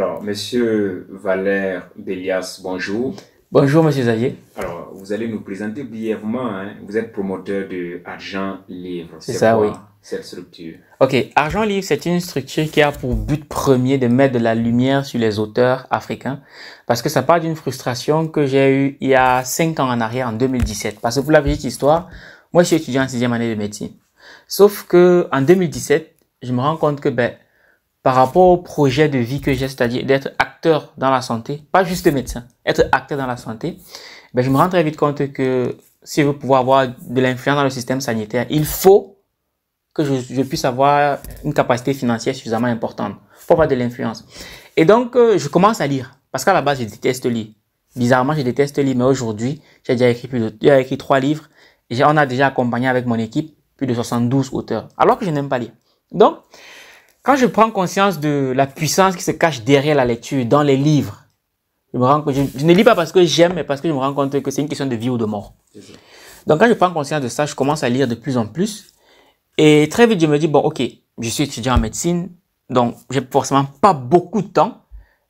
Alors, monsieur Valère Bélias, bonjour. Bonjour, monsieur Xavier. Alors, vous allez nous présenter brièvement. Hein. vous êtes promoteur de Argent Livre. C'est ça, oui. Cette structure. Ok, Argent Livre, c'est une structure qui a pour but premier de mettre de la lumière sur les auteurs africains. Parce que ça part d'une frustration que j'ai eue il y a 5 ans en arrière, en 2017. Parce que vous l'avez dit, histoire, moi, je suis étudiant en sixième année de médecine. Sauf que en 2017, je me rends compte que ben, par rapport au projet de vie que j'ai, c'est-à-dire d'être acteur dans la santé, pas juste médecin, être acteur dans la santé, ben je me rends très vite compte que si je veux pouvoir avoir de l'influence dans le système sanitaire, il faut que je, puisse avoir une capacité financière suffisamment importante pour avoir de l'influence. Et donc, euh, je commence à lire. Parce qu'à la base, je déteste lire. Bizarrement, je déteste lire, mais aujourd'hui, j'ai déjà écrit écrit trois livres. Et on a déjà accompagné avec mon équipe plus de 72 auteurs. Alors que je n'aime pas lire. Donc, quand je prends conscience de la puissance qui se cache derrière la lecture, dans les livres, je, ne lis pas parce que j'aime, mais parce que je me rends compte que c'est une question de vie ou de mort. Donc quand je prends conscience de ça, je commence à lire de plus en plus. Et très vite, je me dis, bon, ok, je suis étudiant en médecine, donc j'ai forcément pas beaucoup de temps.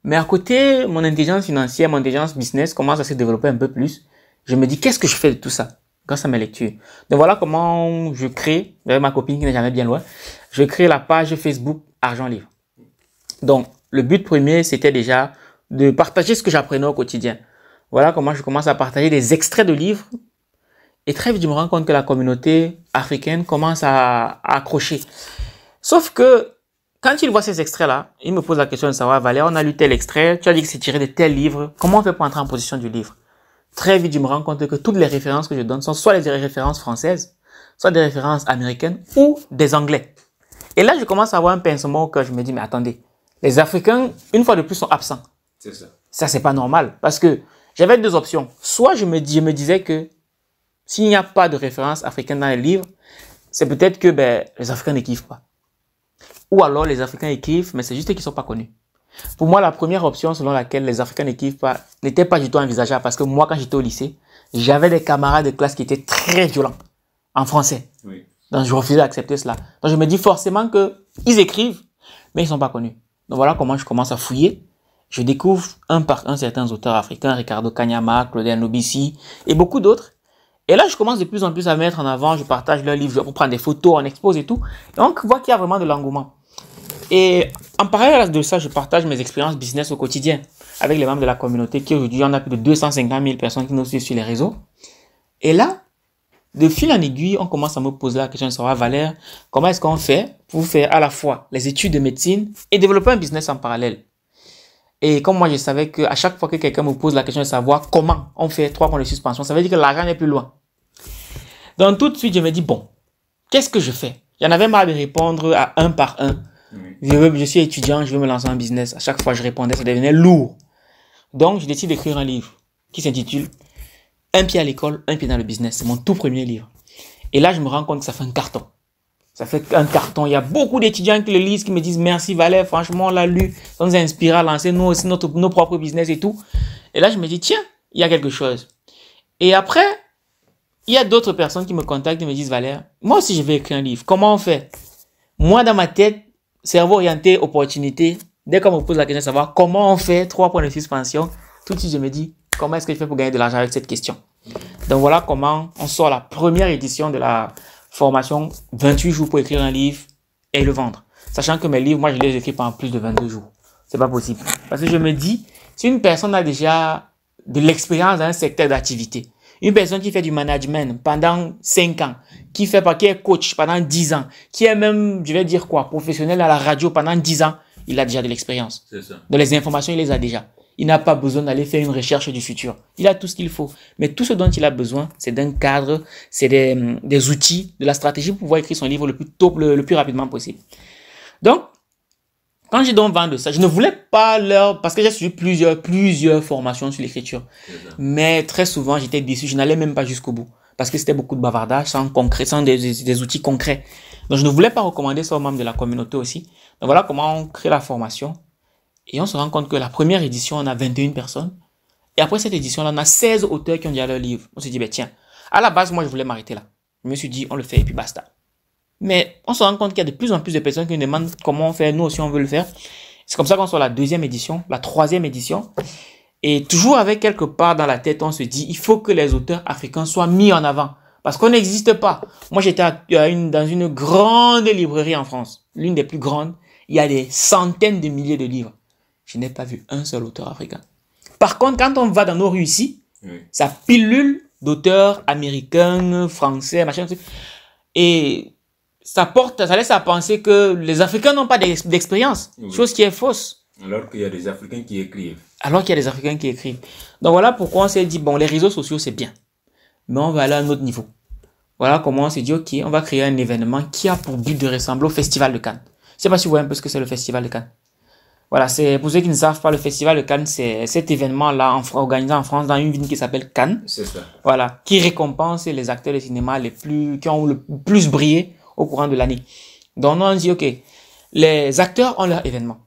Mais à côté, mon intelligence financière, mon intelligence business commence à se développer un peu plus. Je me dis, qu'est-ce que je fais de tout ça quand à mes lectures. Donc voilà comment je crée, avec ma copine qui n'est jamais bien loin, je crée la page Facebook Argent Livre. Donc le but premier, c'était déjà de partager ce que j'apprenais au quotidien. Voilà comment je commence à partager des extraits de livres. Et très vite, je me rends compte que la communauté africaine commence à, accrocher. Sauf que quand il voit ces extraits-là, il me pose la question de savoir, Valère, on a lu tel extrait, tu as dit que c'est tiré de tel livre, comment on fait pour entrer en position du livre très vite, je me rends compte que toutes les références que je donne sont soit des références françaises, soit des références américaines ou des anglais. Et là, je commence à avoir un pincement au cœur. Je me dis, mais attendez, les Africains, une fois de plus, sont absents. C'est ça. Ça, c'est pas normal. Parce que j'avais deux options. Soit je me, disais que s'il n'y a pas de référence africaine dans les livres, c'est peut-être que ben, les Africains n'écrivent pas. Ou alors les Africains écrivent, mais c'est juste qu'ils ne sont pas connus. Pour moi, la première option selon laquelle les Africains n'était pas du tout envisageable parce que moi, quand j'étais au lycée, j'avais des camarades de classe qui étaient très violents en français. Donc, je refusais d'accepter cela. Donc, je me dis forcément que ils écrivent, mais ils ne sont pas connus. Donc, voilà comment je commence à fouiller. Je découvre un par un certains auteurs africains, Ricardo Kanyama, Claudia Nobisi et beaucoup d'autres. Et là, je commence de plus en plus à mettre en avant, je partage leurs livres, on prend des photos, on expose et tout. Donc, on voit qu'il y a vraiment de l'engouement. Et en parallèle de ça, je partage mes expériences business au quotidien avec les membres de la communauté qui aujourd'hui, on a plus de 250 000 personnes qui nous suivent sur les réseaux. Et là, de fil en aiguille, on commence à me poser la question de savoir, Valère, comment est-ce qu'on fait pour faire à la fois les études de médecine et développer un business en parallèle Et comme moi, je savais qu'à chaque fois que quelqu'un me pose la question de savoir comment on fait trois points de suspension, ça veut dire que l'argent n'est plus loin. Donc tout de suite, je me dis, bon, qu'est-ce que je fais J'en avais marre de répondre à un par un. Je, suis étudiant, je veux me lancer en business. À chaque fois, je répondais, ça devenait lourd. Donc, je décide d'écrire un livre qui s'intitule Un pied à l'école, un pied dans le business. C'est mon tout premier livre. Et là, je me rends compte que ça fait un carton. Ça fait un carton. Il y a beaucoup d'étudiants qui le lisent, qui me disent merci Valère, franchement, on l'a lu, ça nous a inspiré à lancer nous aussi notre, nos propres business et tout. Et là, je me dis, tiens, il y a quelque chose. Et après, il y a d'autres personnes qui me contactent et me disent, Valère, moi aussi je vais écrire un livre. Comment on fait Moi, dans ma tête, cerveau orienté opportunité, dès qu'on me pose la question de savoir comment on fait trois points de suspension, tout de suite je me dis comment est-ce que je fais pour gagner de l'argent avec cette question. Donc voilà comment on sort la première édition de la formation 28 jours pour écrire un livre et le vendre. Sachant que mes livres, moi je les écris pendant plus de 22 jours. C'est pas possible. Parce que je me dis, si une personne a déjà de l'expérience dans un secteur d'activité, une personne qui fait du management pendant 5 ans, qui fait est coach pendant 10 ans, qui est même, je vais dire quoi, professionnel à la radio pendant 10 ans, il a déjà de l'expérience. Dans les informations, il les a déjà. Il n'a pas besoin d'aller faire une recherche du futur. Il a tout ce qu'il faut. Mais tout ce dont il a besoin, c'est d'un cadre, c'est des, outils, de la stratégie pour pouvoir écrire son livre le plus tôt, le plus rapidement possible. Donc, quand j'ai donc vendu ça, je ne voulais pas leur... Parce que j'ai suivi plusieurs, plusieurs formations sur l'écriture. Mais très souvent, j'étais déçu. Je n'allais même pas jusqu'au bout. Parce que c'était beaucoup de bavardage, sans, concret, sans des, outils concrets. Donc, je ne voulais pas recommander ça aux membres de la communauté aussi. Donc, voilà comment on crée la formation. Et on se rend compte que la première édition, on a 21 personnes. Et après cette édition-là, on a 16 auteurs qui ont déjà leur livre. On se dit, ben tiens, à la base, moi, je voulais m'arrêter là. Je me suis dit, on le fait et puis basta. Mais on se rend compte qu'il y a de plus en plus de personnes qui nous demandent comment on fait, nous aussi on veut le faire. C'est comme ça qu'on sort la deuxième édition, la troisième édition. Et toujours avec quelque part dans la tête, on se dit, il faut que les auteurs africains soient mis en avant. Parce qu'on n'existe pas. Moi, j'étais dans une grande librairie en France, l'une des plus grandes. Il y a des centaines de milliers de livres. Je n'ai pas vu un seul auteur africain. Par contre, quand on va dans nos rues ici, ça pilule d'auteurs américains, français, machin, et ça porte, ça laisse à penser que les Africains n'ont pas d'expérience, chose qui est fausse. Alors qu'il y a des Africains qui écrivent. Alors qu'il y a des Africains qui écrivent. Donc voilà pourquoi on s'est dit, bon, les réseaux sociaux, c'est bien, mais on va aller à un autre niveau. Voilà comment on s'est dit, ok, on va créer un événement qui a pour but de ressembler au Festival de Cannes. Je sais pas si vous voyez un peu ce que c'est le Festival de Cannes. Voilà, c'est pour ceux qui ne savent pas, le Festival de Cannes, c'est cet événement-là organisé en France dans une ville qui s'appelle Cannes. C'est ça. Voilà, qui récompense les acteurs de cinéma les plus, qui ont le plus brillé au courant de l'année. Donc, on dit, OK, les acteurs ont leur événement.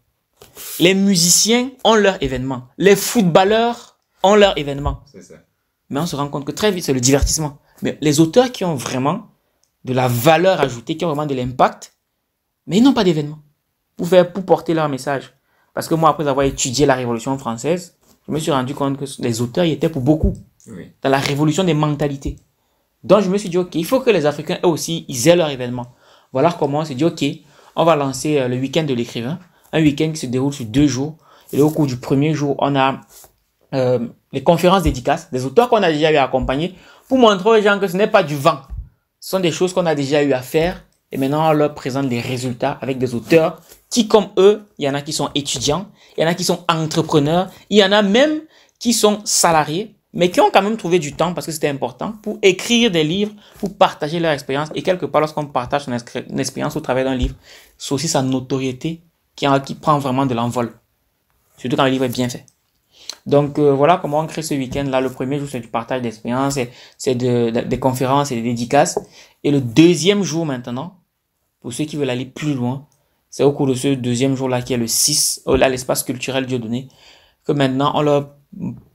Les musiciens ont leur événement. Les footballeurs ont leur événement. Mais on se rend compte que très vite, c'est le divertissement. Mais les auteurs qui ont vraiment de la valeur ajoutée, qui ont vraiment de l'impact, mais ils n'ont pas d'événement pour faire, pour porter leur message. Parce que moi, après avoir étudié la Révolution française, je me suis rendu compte que les auteurs étaient pour beaucoup. Dans la révolution des mentalités. Donc je me suis dit, ok, il faut que les Africains eux aussi, ils aient leur événement. Voilà comment on s'est dit, ok, on va lancer euh, le week-end de l'écrivain, un week-end qui se déroule sur deux jours. Et au cours du premier jour, on a euh, les conférences dédicaces, des auteurs qu'on a déjà eu à accompagner, pour montrer aux gens que ce n'est pas du vent. Ce sont des choses qu'on a déjà eu à faire. Et maintenant, on leur présente des résultats avec des auteurs qui, comme eux, il y en a qui sont étudiants, il y en a qui sont entrepreneurs, il y en a même qui sont salariés mais qui ont quand même trouvé du temps, parce que c'était important, pour écrire des livres, pour partager leur expérience. Et quelque part, lorsqu'on partage son expérience au travers d'un livre, c'est aussi sa notoriété qui, prend vraiment de l'envol. Surtout quand le livre est bien fait. Donc euh, voilà comment on crée ce week-end. Là, le premier jour, c'est du partage d'expérience, c'est des conférences et des dédicaces. Et le deuxième jour maintenant, pour ceux qui veulent aller plus loin, c'est au cours de ce deuxième jour-là qui est le 6, euh, là, l'espace culturel Dieu donné, que maintenant on leur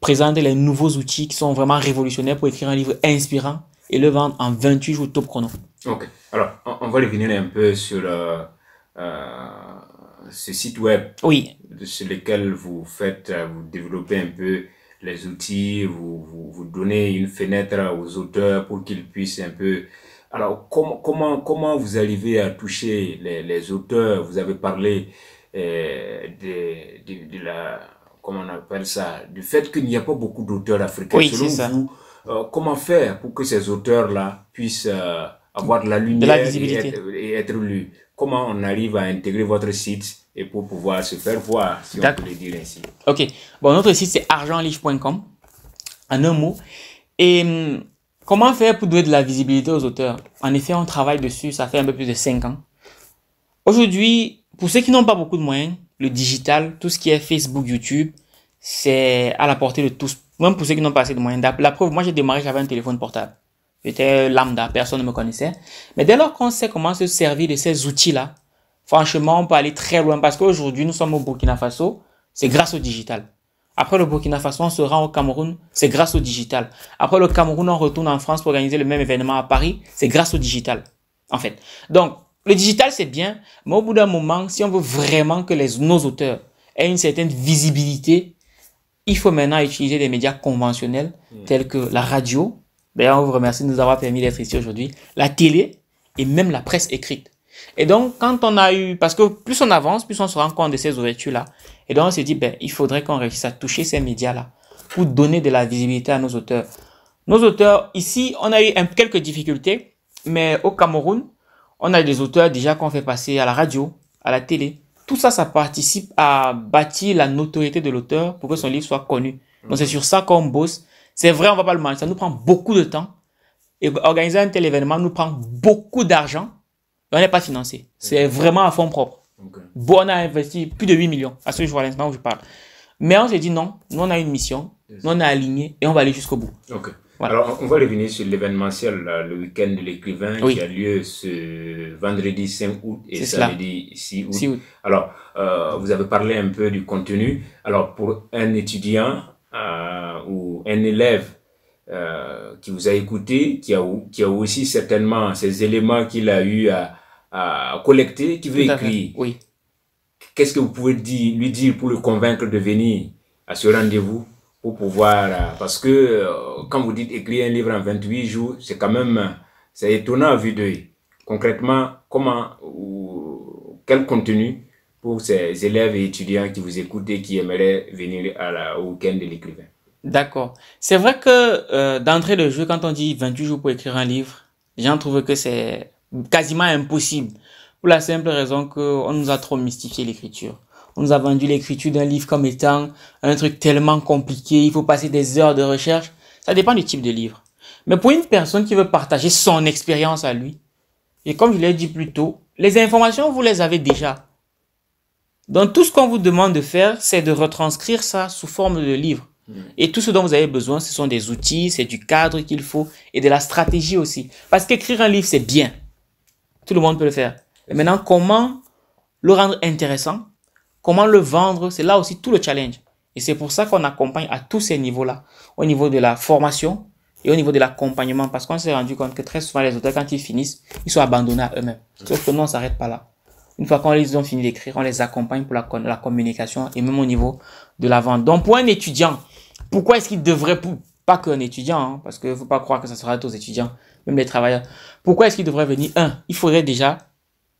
présenter les nouveaux outils qui sont vraiment révolutionnaires pour écrire un livre inspirant et le vendre en 28 jours top chrono. Ok. Alors, on, va revenir un peu sur le, euh, euh, ce site web. Oui. Sur lequel vous faites, euh, vous développez un peu les outils, vous, vous, vous donnez une fenêtre aux auteurs pour qu'ils puissent un peu alors, comment, comment, comment vous arrivez à toucher les, les auteurs Vous avez parlé euh, de, la, comment on appelle ça, du fait qu'il n'y a pas beaucoup d'auteurs africains. Oui, Selon euh, comment faire pour que ces auteurs-là puissent euh, avoir de la lumière Et, être, lus Comment on arrive à intégrer votre site et pour pouvoir se faire voir, si on peut le dire ainsi Ok. Bon, notre site, c'est argentlivre.com, en un mot. Et hum, comment faire pour donner de la visibilité aux auteurs En effet, on travaille dessus, ça fait un peu plus de 5 ans. Aujourd'hui, pour ceux qui n'ont pas beaucoup de moyens, le digital, tout ce qui est Facebook, YouTube, c'est à la portée de tous, même pour ceux qui n'ont pas assez de moyens. La preuve, moi j'ai démarré, j'avais un téléphone portable. J'étais lambda, personne ne me connaissait. Mais dès lors qu'on sait comment se servir de ces outils-là, franchement, on peut aller très loin parce qu'aujourd'hui, nous sommes au Burkina Faso, c'est grâce au digital. Après le Burkina Faso, on se rend au Cameroun, c'est grâce au digital. Après le Cameroun, on retourne en France pour organiser le même événement à Paris, c'est grâce au digital, en fait. Donc, le digital, c'est bien, mais au bout d'un moment, si on veut vraiment que les, nos auteurs aient une certaine visibilité, il faut maintenant utiliser des médias conventionnels mm. tels que la radio. D'ailleurs, on vous remercie de nous avoir permis d'être ici aujourd'hui. La télé et même la presse écrite. Et donc, quand on a eu, parce que plus on avance, plus on se rend compte de ces ouvertures-là. Et donc, on s'est dit, ben, il faudrait qu'on réussisse à toucher ces médias-là pour donner de la visibilité à nos auteurs. Nos auteurs, ici, on a eu quelques difficultés, mais au Cameroun, on a des auteurs déjà qu'on fait passer à la radio, à la télé. Tout ça, ça participe à bâtir la notoriété de l'auteur pour que son livre soit connu. Donc c'est sur ça qu'on bosse. C'est vrai, on va pas le manger. Ça nous prend beaucoup de temps. Et organiser un tel événement nous prend beaucoup d'argent. On n'est pas financé. C'est vraiment à fond propre. Bon, on a investi plus de 8 millions à ce jour, à l'instant où je parle. Mais on s'est dit non, nous on a une mission, nous on est aligné et on va aller jusqu'au bout. OK. Alors, on va revenir sur l'événementiel, le week-end de l'écrivain qui a lieu ce vendredi 5 août et samedi 6 août. Alors, euh, vous avez parlé un peu du contenu. Alors, pour un étudiant euh, ou un élève euh, qui vous a écouté, qui a, qui a aussi certainement ces éléments qu'il a eu à, collecter, qui veut écrire, qu'est-ce que vous pouvez lui dire pour le convaincre de venir à ce rendez-vous pouvoir... Euh, parce que euh, quand vous dites écrire un livre en 28 jours, c'est quand même... Euh, c'est étonnant à vue d'œil. Concrètement, comment ou quel contenu pour ces élèves et étudiants qui vous écoutent et qui aimeraient venir à la, au week-end de l'écrivain D'accord. C'est vrai que d'entrée de jeu, quand on dit 28 jours pour écrire un livre, j'en trouve que c'est quasiment impossible. Pour la simple raison qu'on nous a trop mystifié l'écriture. On nous a vendu l'écriture d'un livre comme étant un truc tellement compliqué, il faut passer des heures de recherche. Ça dépend du type de livre. Mais pour une personne qui veut partager son expérience à lui, et comme je l'ai dit plus tôt, les informations, vous les avez déjà. Donc tout ce qu'on vous demande de faire, c'est de retranscrire ça sous forme de livre. Mmh. Et tout ce dont vous avez besoin, ce sont des outils, c'est du cadre qu'il faut et de la stratégie aussi. Parce qu'écrire un livre, c'est bien. Tout le monde peut le faire. Mais maintenant, comment le rendre intéressant Comment le vendre C'est là aussi tout le challenge. Et c'est pour ça qu'on accompagne à tous ces niveaux-là, au niveau de la formation et au niveau de l'accompagnement, parce qu'on s'est rendu compte que très souvent les auteurs, quand ils finissent, ils sont abandonnés à eux-mêmes. Sauf que nous, on s'arrête pas là. Une fois qu'ils ont fini d'écrire, on les accompagne pour la, communication et même au niveau de la vente. Donc pour un étudiant, pourquoi est-ce qu'il devrait, pas qu'un étudiant, hein, parce qu'il ne faut pas croire que ça sera aux étudiants, même les travailleurs, pourquoi est-ce qu'il devrait venir Un, il faudrait déjà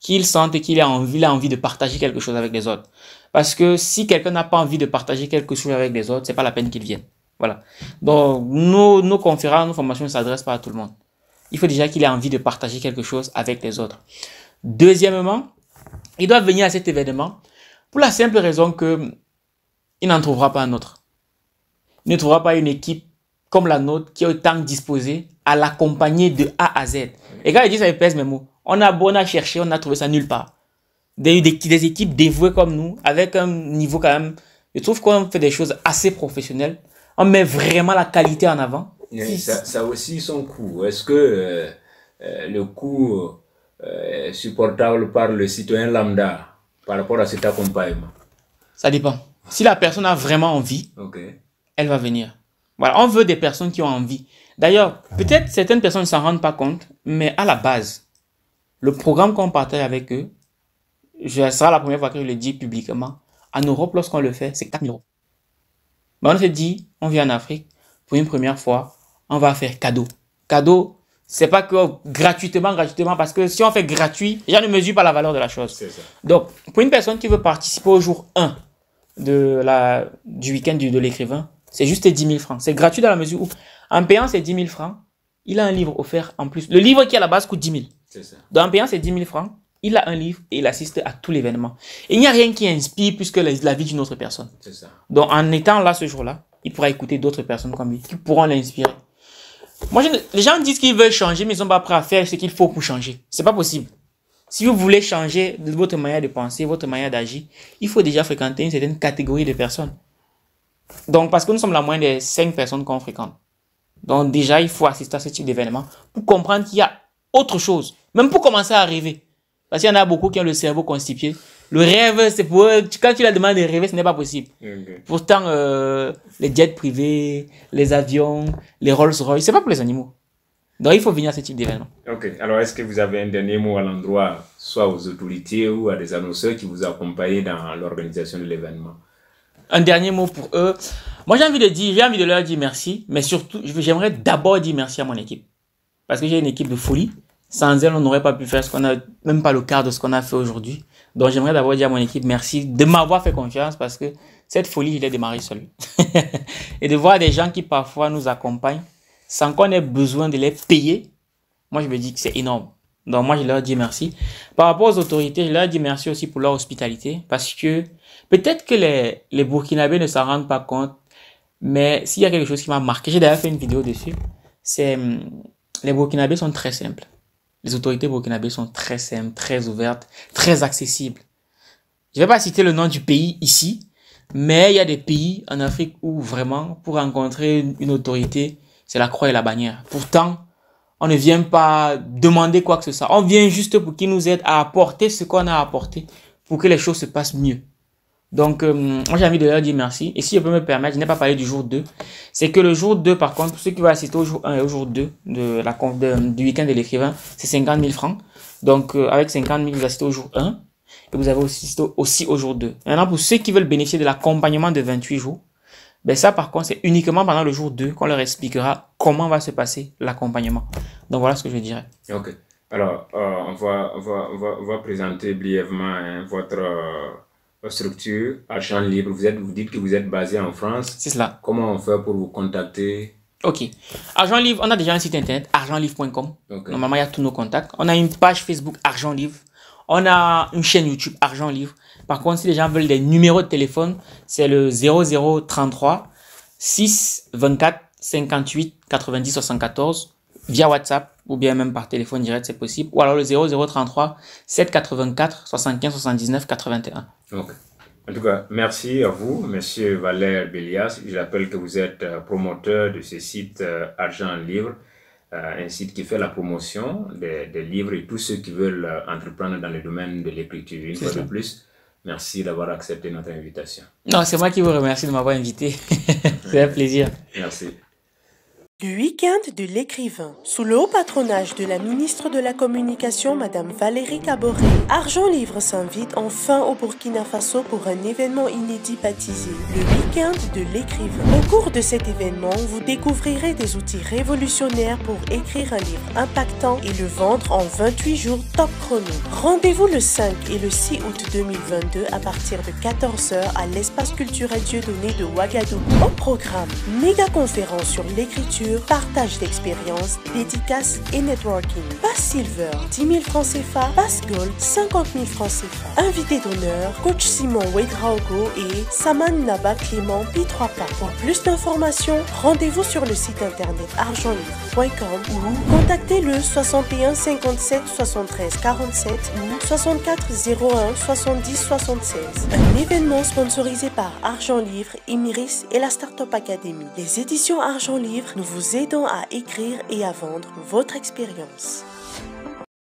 qu'il sente qu'il a envie, envie de partager quelque chose avec les autres. Parce que si quelqu'un n'a pas envie de partager quelque chose avec les autres, c'est pas la peine qu'il vienne. Voilà. Donc, nos, conférences, nos formations ne s'adressent pas à tout le monde. Il faut déjà qu'il ait envie de partager quelque chose avec les autres. Deuxièmement, il doit venir à cet événement pour la simple raison que il n'en trouvera pas un autre. Il ne trouvera pas une équipe la nôtre qui est autant disposée à l'accompagner de A à Z. Et quand je dis ça, je pèse mes mots. On a bon à chercher, on a trouvé ça nulle part. Des, équipes dévouées comme nous, avec un niveau quand même. Je trouve qu'on fait des choses assez professionnelles. On met vraiment la qualité en avant. ça, aussi son coût. Est-ce que euh, euh, le coût euh, supportable par le citoyen lambda par rapport à cet accompagnement Ça dépend. Si la personne a vraiment envie, elle va venir. Voilà, on veut des personnes qui ont envie. D'ailleurs, ah. peut-être certaines personnes ne s'en rendent pas compte, mais à la base, le programme qu'on partage avec eux, ce sera la première fois que je le dis publiquement, en Europe, lorsqu'on le fait, c'est 4 000 euros. Mais on se dit, on vient en Afrique, pour une première fois, on va faire cadeau. Cadeau, c'est pas que gratuitement, gratuitement, parce que si on fait gratuit, les gens ne mesure pas la valeur de la chose. Ça. Donc, pour une personne qui veut participer au jour 1 de la, du week-end de l'écrivain, c'est juste 10 000 francs. C'est gratuit dans la mesure où, en payant ces 10 000 francs, il a un livre offert en plus. Le livre qui à la base coûte 10 000. Donc en payant ces 10 000 francs, il a un livre et il assiste à tout l'événement. Il n'y a rien qui inspire plus que la, vie d'une autre personne. Donc en étant là ce jour-là, il pourra écouter d'autres personnes comme lui qui pourront l'inspirer. Moi, les gens disent qu'ils veulent changer, mais ils sont pas prêts à faire ce qu'il faut pour changer. C'est pas possible. Si vous voulez changer votre manière de penser, votre manière d'agir, il faut déjà fréquenter une certaine catégorie de personnes. Donc, parce que nous sommes la moins des cinq personnes qu'on fréquente. Donc, déjà, il faut assister à ce type d'événement pour comprendre qu'il y a autre chose. Même pour commencer à rêver. Parce qu'il y en a beaucoup qui ont le cerveau constipé. Le rêve, c'est pour eux. Quand tu leur demandes de rêver, ce n'est pas possible. Pourtant, euh, les jets privés, les avions, les Rolls-Royce, c'est pas pour les animaux. Donc, il faut venir à ce type d'événement. Ok. Alors, est-ce que vous avez un dernier mot à l'endroit, soit aux autorités ou à des annonceurs qui vous accompagnent dans l'organisation de l'événement un dernier mot pour eux. Moi, j'ai envie de dire, j'ai envie de leur dire merci, mais surtout, j'aimerais d'abord dire merci à mon équipe. Parce que j'ai une équipe de folie. Sans elle, on n'aurait pas pu faire ce qu'on a, même pas le quart de ce qu'on a fait aujourd'hui. Donc, j'aimerais d'abord dire à mon équipe merci de m'avoir fait confiance parce que cette folie, je l'ai démarrée seule. Et de voir des gens qui parfois nous accompagnent sans qu'on ait besoin de les payer, moi, je me dis que c'est énorme. Donc, moi, je leur dis merci. Par rapport aux autorités, je leur dis merci aussi pour leur hospitalité parce que Peut-être que les, les Burkinabés ne s'en rendent pas compte, mais s'il y a quelque chose qui m'a marqué, j'ai d'ailleurs fait une vidéo dessus, c'est hum, les Burkinabés sont très simples. Les autorités burkinabées sont très simples, très ouvertes, très accessibles. Je ne vais pas citer le nom du pays ici, mais il y a des pays en Afrique où vraiment, pour rencontrer une autorité, c'est la croix et la bannière. Pourtant, on ne vient pas demander quoi que ce soit. On vient juste pour qu'ils nous aident à apporter ce qu'on a apporté pour que les choses se passent mieux. Donc, euh, moi, j'ai envie de leur dire merci. Et si je peux me permettre, je n'ai pas parlé du jour 2. C'est que le jour 2, par contre, pour ceux qui vont assister au jour 1 et au jour 2 de la, du week-end de l'écrivain, c'est 50 000 francs. Donc, euh, avec 50 000, vous assistez au jour 1. Et vous avez aussi, aussi au jour 2. Maintenant, pour ceux qui veulent bénéficier de l'accompagnement de 28 jours, ben ça, par contre, c'est uniquement pendant le jour 2 qu'on leur expliquera comment va se passer l'accompagnement. Donc, voilà ce que je dirais. OK. Alors, euh, on, va, va, va, présenter brièvement hein, votre structure, argent libre, vous, êtes, vous dites que vous êtes basé en France. C'est cela. Comment on fait pour vous contacter Ok. Argent Livre, on a déjà un site internet, argentlivre.com. Normalement, il y a tous nos contacts. On a une page Facebook Argent Livre. On a une chaîne YouTube Argent Livre. Par contre, si les gens veulent des numéros de téléphone, c'est le 0033 6 24 58 90 74 via WhatsApp ou bien même par téléphone direct, c'est possible. Ou alors le 0033 784 75 79 81. En tout cas, merci à vous, Monsieur Valère Bélias. Je rappelle que vous êtes euh, promoteur de ce site euh, Argent Livre, euh, un site qui fait la promotion des, livres et tous ceux qui veulent entreprendre dans le domaine de l'écriture. Une fois de plus, merci d'avoir accepté notre invitation. Non, c'est moi qui vous remercie de m'avoir invité. c'est un plaisir. Merci. Le week-end de l'écrivain. Sous le haut patronage de la ministre de la Communication, Madame Valérie Caboret, Argent Livre s'invite enfin au Burkina Faso pour un événement inédit baptisé le week-end de l'écrivain. Au cours de cet événement, vous découvrirez des outils révolutionnaires pour écrire un livre impactant et le vendre en 28 jours top chrono. Rendez-vous le 5 et le 6 août 2022 à partir de 14h à l'espace culturel donné de Ouagadougou. Au programme, méga conférence sur l'écriture partage d'expériences, dédicace et networking. Pass Silver, 10 000 francs CFA. Pass Gold, 50 000 francs CFA. Invité d'honneur, coach Simon Weidraogo et Saman Naba Clément p 3 Pour plus d'informations, rendez-vous sur le site internet argentlivre.com ou contactez le 61 57 73 47 ou 64 01 70 76. Un événement sponsorisé par Argent Livre, Emiris et la Startup Academy. Les éditions Argent Livre nous vous vous aidant à écrire et à vendre votre expérience.